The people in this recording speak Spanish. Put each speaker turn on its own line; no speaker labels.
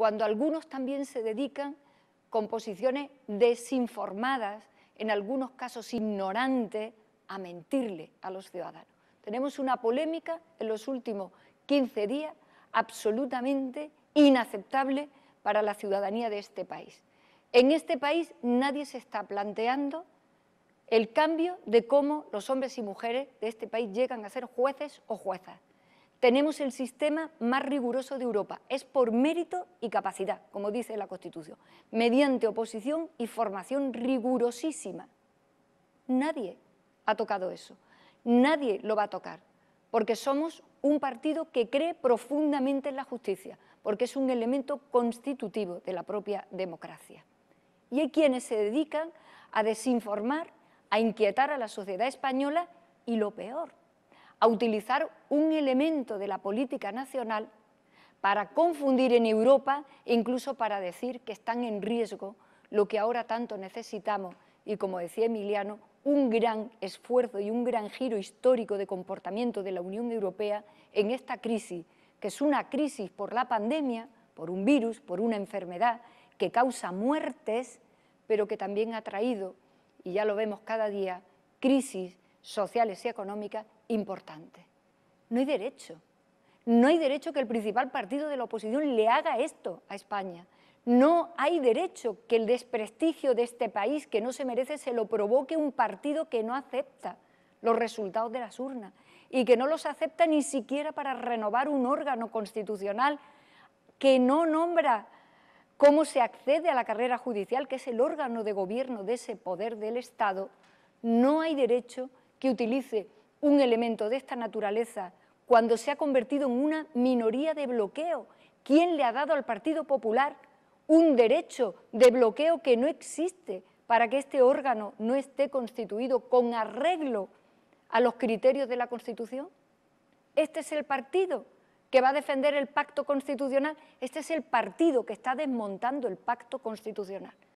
cuando algunos también se dedican con posiciones desinformadas, en algunos casos ignorantes, a mentirle a los ciudadanos. Tenemos una polémica en los últimos 15 días absolutamente inaceptable para la ciudadanía de este país. En este país nadie se está planteando el cambio de cómo los hombres y mujeres de este país llegan a ser jueces o juezas tenemos el sistema más riguroso de Europa. Es por mérito y capacidad, como dice la Constitución, mediante oposición y formación rigurosísima. Nadie ha tocado eso, nadie lo va a tocar, porque somos un partido que cree profundamente en la justicia, porque es un elemento constitutivo de la propia democracia. Y hay quienes se dedican a desinformar, a inquietar a la sociedad española y lo peor, a utilizar un elemento de la política nacional para confundir en Europa e incluso para decir que están en riesgo lo que ahora tanto necesitamos y como decía Emiliano, un gran esfuerzo y un gran giro histórico de comportamiento de la Unión Europea en esta crisis, que es una crisis por la pandemia, por un virus, por una enfermedad que causa muertes, pero que también ha traído, y ya lo vemos cada día, crisis sociales y económicas importantes. No hay derecho. No hay derecho que el principal partido de la oposición le haga esto a España. No hay derecho que el desprestigio de este país que no se merece se lo provoque un partido que no acepta los resultados de las urnas y que no los acepta ni siquiera para renovar un órgano constitucional que no nombra cómo se accede a la carrera judicial, que es el órgano de gobierno de ese poder del Estado, no hay derecho que utilice un elemento de esta naturaleza cuando se ha convertido en una minoría de bloqueo. ¿Quién le ha dado al Partido Popular un derecho de bloqueo que no existe para que este órgano no esté constituido con arreglo a los criterios de la Constitución? Este es el partido que va a defender el pacto constitucional, este es el partido que está desmontando el pacto constitucional.